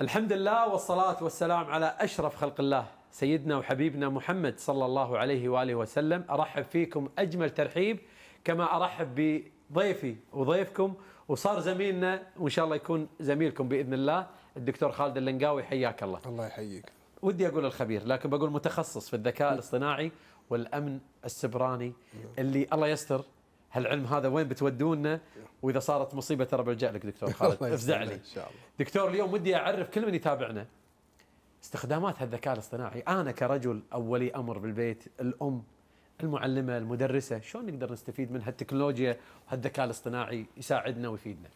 الحمد لله والصلاة والسلام على أشرف خلق الله سيدنا وحبيبنا محمد صلى الله عليه وآله وسلم أرحب فيكم أجمل ترحيب كما أرحب بضيفي وضيفكم وصار زميلنا وإن شاء الله يكون زميلكم بإذن الله الدكتور خالد اللنقاوي حياك الله الله يحييك ودي أقول الخبير لكن بقول متخصص في الذكاء الاصطناعي والأمن السبراني نعم. اللي الله يستر هالعلم هذا وين بتودونا واذا صارت مصيبه ترى برجع لك دكتور خالد افزع لي دكتور اليوم ودي اعرف كل من يتابعنا استخدامات هالذكاء الاصطناعي انا كرجل اولي امر بالبيت الام المعلمه المدرسه شلون نقدر نستفيد من هالتكنولوجيا وهالذكاء الاصطناعي يساعدنا ويفيدنا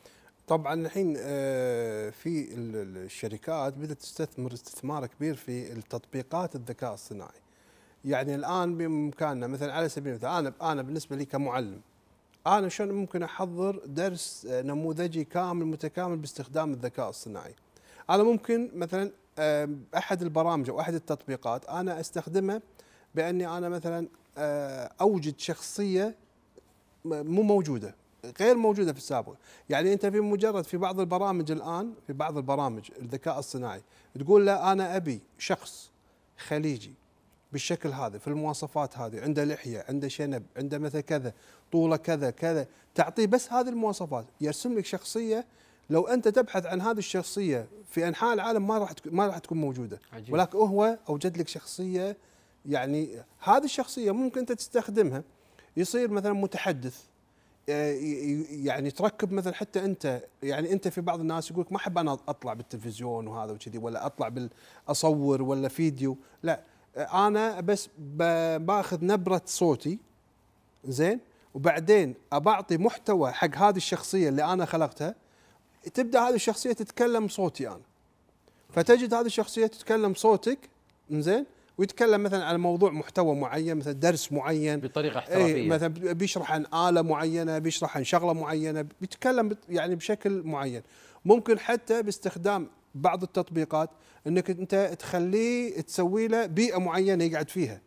طبعا الحين آه، في الشركات بدات تستثمر استثمار كبير في التطبيقات الذكاء الصناعي يعني الان بامكاننا مثلا على سبيل المثال انا انا بالنسبه لي كمعلم انا شلون ممكن احضر درس آه، نموذجي كامل متكامل باستخدام الذكاء الصناعي انا ممكن مثلا احد البرامج او احد التطبيقات انا استخدمه باني انا مثلا آه، اوجد شخصيه مو موجوده غير موجوده في السابق يعني انت في مجرد في بعض البرامج الان في بعض البرامج الذكاء الصناعي تقول له انا ابي شخص خليجي بالشكل هذا في المواصفات هذه عنده لحيه عنده شنب عنده مثلا كذا طوله كذا كذا تعطيه بس هذه المواصفات يرسم لك شخصيه لو انت تبحث عن هذه الشخصيه في انحاء العالم ما راح ما راح تكون موجوده عجيب. ولكن هو اوجد لك شخصيه يعني هذه الشخصيه ممكن انت تستخدمها يصير مثلا متحدث آه، يعني تركب مثلا حتى انت يعني انت في بعض الناس يقولك ما احب انا اطلع بالتلفزيون وهذا وكذي ولا اطلع بالاصور ولا فيديو لا آه، انا بس باخذ نبره صوتي زين وبعدين ابعطي محتوى حق هذه الشخصيه اللي انا خلقتها تبدا هذه الشخصيه تتكلم صوتي انا فتجد هذه الشخصيه تتكلم صوتك زين ويتكلم مثلا عن موضوع محتوى معين مثلا درس معين بطريقه إيه، احترافيه ايه مثلا بيشرح عن اله معينه بيشرح عن شغله معينه بيتكلم يعني بشكل معين ممكن حتى باستخدام بعض التطبيقات انك انت تخليه تسوي له بيئه معينه يقعد فيها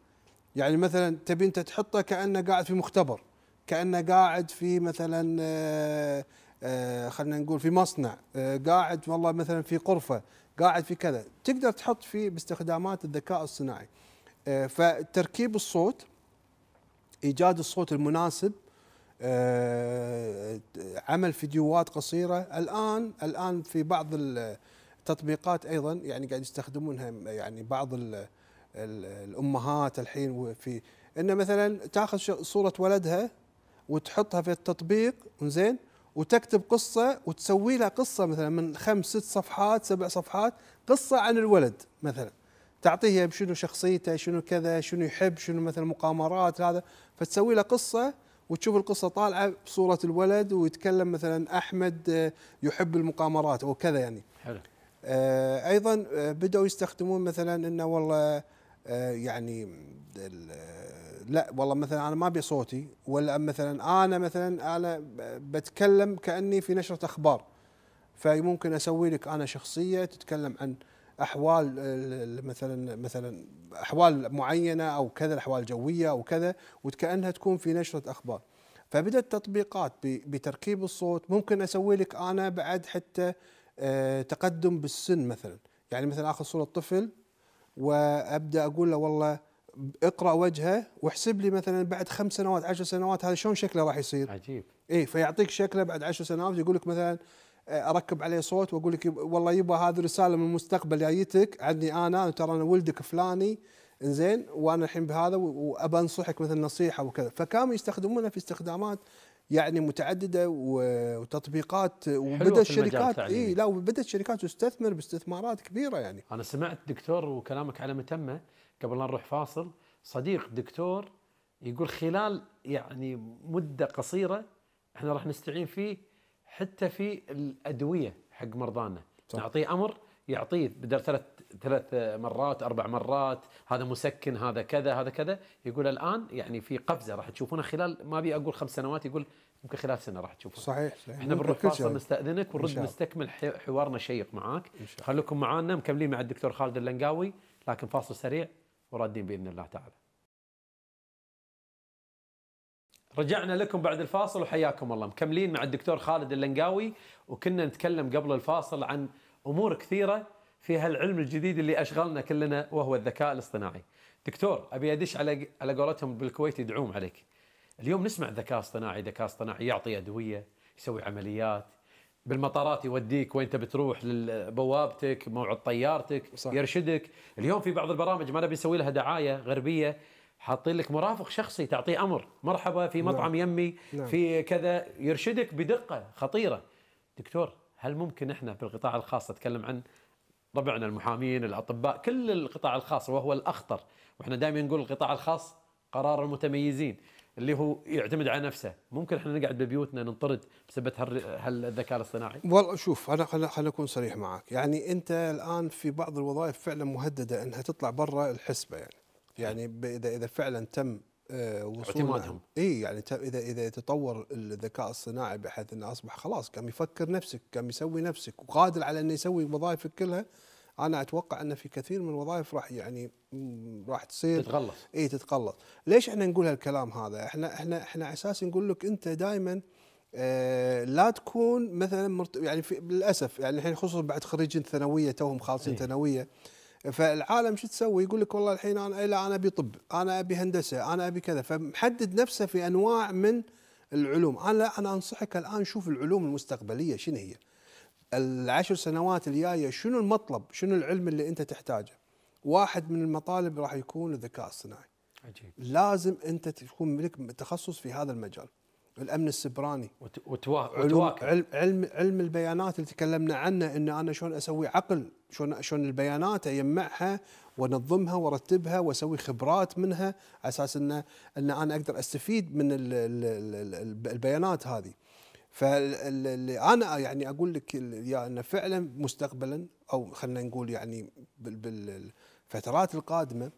يعني مثلا تبي انت تحطه كانه قاعد في مختبر كانه قاعد في مثلا آه، آه، خلينا نقول في مصنع آه، قاعد والله مثلا في غرفه قاعد في كذا تقدر تحط فيه باستخدامات الذكاء الصناعي فتركيب الصوت ايجاد الصوت المناسب عمل فيديوهات قصيره الان الان في بعض تطبيقات ايضا يعني قاعد يستخدمونها يعني بعض الـ الـ الامهات الحين في ان مثلا تاخذ صوره ولدها وتحطها في التطبيق زين وتكتب قصه وتسوي لها قصه مثلا من خمس ست صفحات سبع صفحات قصه عن الولد مثلا تعطيه شنو شخصيته شنو كذا شنو يحب شنو مثلا مقامرات هذا فتسوي له قصه وتشوف القصه طالعه بصوره الولد ويتكلم مثلا احمد يحب المقامرات او كذا يعني حلو آه، ايضا آه، بداوا يستخدمون مثلا انه والله آه، يعني لا والله مثلا انا ما ابي صوتي ولا مثلا انا مثلا انا بتكلم كاني في نشره اخبار فممكن اسوي لك انا شخصيه تتكلم عن احوال مثلا مثلا احوال معينه او كذا الاحوال الجويه او كذا وكانها تكون في نشره اخبار فبدات تطبيقات بتركيب الصوت ممكن اسوي لك انا بعد حتى آه، تقدم بالسن مثلا يعني مثلا اخذ صوره طفل وابدا اقول له والله اقرا وجهه واحسب لي مثلا بعد خمس سنوات عشر سنوات هذا شلون شكله راح يصير عجيب اي فيعطيك شكله بعد عشر سنوات يقول لك مثلا آه، اركب عليه صوت واقول لك والله يبا هذه رساله من المستقبل جايتك عني انا ترى انا ولدك فلاني زين وانا الحين بهذا وابى انصحك مثلا نصيحه وكذا فكانوا يستخدمونها في استخدامات يعني متعدده وتطبيقات وبدا الشركات اي لا وبدات الشركات تستثمر باستثمارات كبيره يعني انا سمعت دكتور وكلامك على متمه قبل لا نروح فاصل صديق دكتور يقول خلال يعني مده قصيره احنا راح نستعين فيه حتى في الادويه حق مرضانا نعطيه امر يعطيه بدل ثلاث ثلاث مرات اربع مرات هذا مسكن هذا كذا هذا كذا يقول الان يعني في قفزه راح تشوفونها خلال ما ابي اقول خمس سنوات يقول يمكن خلال سنه راح تشوفونها صحيح, صحيح احنا بنروح فاصل نستاذنك ونرد نستكمل حوارنا شيق معاك خليكم معانا مكملين مع الدكتور خالد اللنقاوي لكن فاصل سريع ورادين باذن الله تعالى رجعنا لكم بعد الفاصل وحياكم الله مكملين مع الدكتور خالد اللنقاوي وكنا نتكلم قبل الفاصل عن امور كثيره في هالعلم الجديد اللي اشغلنا كلنا وهو الذكاء الاصطناعي. دكتور ابي ادش على على قولتهم بالكويت يدعوم عليك. اليوم نسمع ذكاء اصطناعي، ذكاء اصطناعي يعطي ادويه، يسوي عمليات، بالمطارات يوديك وين تبي تروح لبوابتك، موعد طيارتك، صح. يرشدك، اليوم في بعض البرامج ما نبي نسوي لها دعايه غربيه حاطين لك مرافق شخصي تعطيه امر، مرحبا في مطعم نعم. يمي نعم. في كذا يرشدك بدقه خطيره. دكتور هل ممكن احنا في القطاع الخاص اتكلم عن ربعنا المحامين الاطباء كل القطاع الخاص وهو الاخطر واحنا دائما نقول القطاع الخاص قرار المتميزين اللي هو يعتمد على نفسه ممكن احنا نقعد ببيوتنا ننطرد بسبب هالذكاء الاصطناعي والله شوف انا خليني اكون صريح معك يعني انت الان في بعض الوظائف فعلا مهدده انها تطلع برا الحسبه يعني يعني اذا اذا فعلا تم آه، وصول اعتمادهم اي يعني اذا اذا تطور الذكاء الصناعي بحيث انه اصبح خلاص قام يفكر نفسك قام يسوي نفسك وقادر على انه يسوي وظائفك كلها انا اتوقع ان في كثير من الوظائف راح يعني راح تصير تتقلص اي تتقلص ليش احنا نقول هالكلام هذا احنا احنا احنا اساس نقول لك انت دائما آه لا تكون مثلا مرت... يعني في... للاسف يعني الحين خصوصا بعد خريجين ثانويه توهم خالصين إيه؟ ثانويه فالعالم شو تسوي يقول لك والله الحين انا لا انا ابي طب انا ابي هندسه انا ابي كذا فمحدد نفسه في انواع من العلوم انا انا انصحك الان شوف العلوم المستقبليه شنو هي العشر سنوات الجايه شنو المطلب شنو العلم اللي انت تحتاجه واحد من المطالب راح يكون الذكاء الصناعي عجيب. لازم انت تكون لك تخصص في هذا المجال الامن السبراني وتواكب علم, علم علم البيانات اللي تكلمنا عنه ان انا شلون اسوي عقل شلون شلون البيانات اجمعها وانظمها وارتبها واسوي خبرات منها على اساس ان ان انا اقدر استفيد من البيانات هذه فاللي انا يعني اقول لك يا انه فعلا مستقبلا او خلينا نقول يعني بالفترات القادمه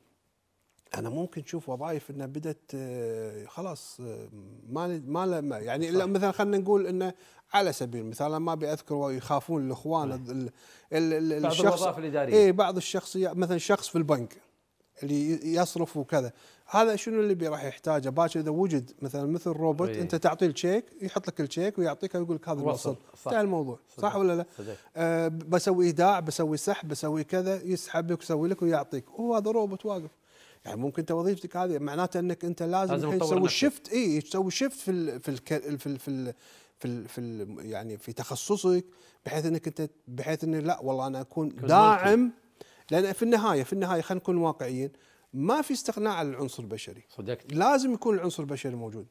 انا ممكن اشوف وظائف انها بدات آه، خلاص آه، ما ما يعني صح. مثلا خلينا نقول انه على سبيل المثال ما ابي اذكر يخافون الاخوان نعم. بعض الوظائف الاداريه اي بعض الشخصيات مثلا شخص في البنك اللي يصرف وكذا هذا شنو اللي راح يحتاجه باكر اذا وجد مثلا مثل روبوت إيه. انت تعطيه الشيك يحط لك الشيك ويعطيك ويقول لك هذا الوصل انتهى الموضوع صح, صح ولا لا؟ أه بسوي ايداع بسوي سحب بسوي كذا يسحب لك يسوي لك ويعطيك وهو هذا روبوت واقف يعني ممكن انت وظيفتك هذه معناته انك انت لازم, لازم تسوي شيفت اي تسوي شيفت في الـ في الـ في الـ في الـ في, الـ في الـ يعني في تخصصك بحيث انك انت بحيث انه لا والله انا اكون داعم لان في النهايه في النهايه خلينا نكون واقعيين ما في استغناء عن العنصر البشري صدقت لازم يكون العنصر البشري موجود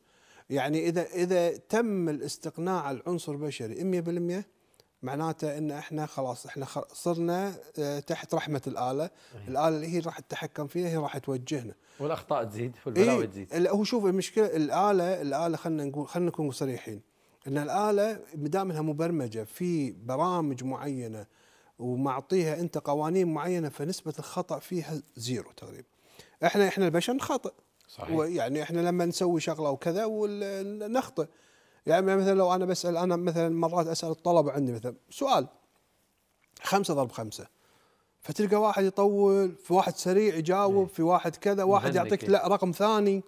يعني اذا اذا تم الاستقناع عن العنصر البشري 100% معناته ان احنا خلاص احنا صرنا آه، تحت رحمه الاله، إيه. الاله اللي هي راح تتحكم فينا هي راح توجهنا. والاخطاء تزيد إيه، والبلاوي إيه؟ تزيد. هو شوف المشكله الاله الاله خلينا نقول خلينا نكون صريحين ان الاله ما دام انها مبرمجه في برامج معينه ومعطيها انت قوانين معينه فنسبه الخطا فيها زيرو تقريبا. احنا احنا البشر نخطئ. صحيح. يعني احنا لما نسوي شغله وكذا ونخطئ. يعني مثلا لو انا بسال انا مثلا مرات اسال الطلبه عندي مثلا سؤال خمسه ضرب خمسه فتلقى واحد يطول في واحد سريع يجاوب إيه. في واحد كذا واحد يعطيك لا رقم ثاني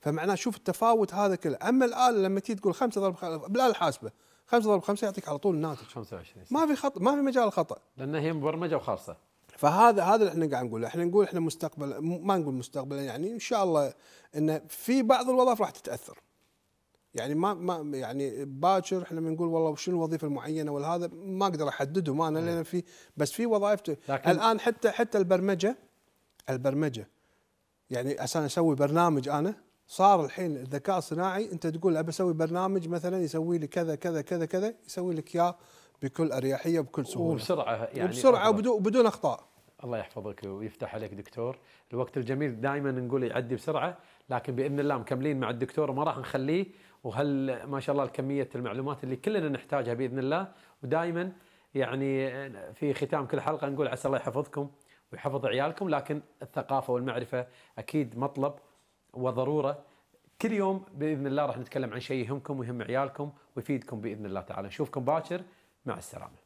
فمعناه شوف التفاوت هذا كله اما الاله لما تيجي تقول خمسه ضرب خمسه بالاله الحاسبه خمسه ضرب خمسه يعطيك على طول الناتج 25 ما في خط ما في مجال خطا لان هي مبرمجه وخاصه فهذا هذا اللي احنا قاعد نقوله، احنا نقول احنا مستقبل ما نقول مستقبلا يعني ان شاء الله ان في بعض الوظائف راح تتاثر. يعني ما ما يعني باكر احنا بنقول والله شنو الوظيفه المعينه والهذا ما اقدر احدده ما انا لان في بس في وظائف الان حتى حتى البرمجه البرمجه يعني عشان اسوي برنامج انا صار الحين الذكاء الصناعي انت تقول ابى اسوي برنامج مثلا يسوي لي كذا كذا كذا كذا يسوي لك اياه بكل اريحيه بكل سهوله وبسرعه يعني وبسرعه وبدون اخطاء الله يحفظك ويفتح عليك دكتور الوقت الجميل دائما نقول يعدي بسرعه لكن باذن الله مكملين مع الدكتور وما راح نخليه وهل ما شاء الله الكمية المعلومات اللي كلنا نحتاجها باذن الله ودائما يعني في ختام كل حلقه نقول عسى الله يحفظكم ويحفظ عيالكم لكن الثقافه والمعرفه اكيد مطلب وضروره كل يوم باذن الله راح نتكلم عن شيء يهمكم ويهم عيالكم ويفيدكم باذن الله تعالى نشوفكم باكر مع السلامه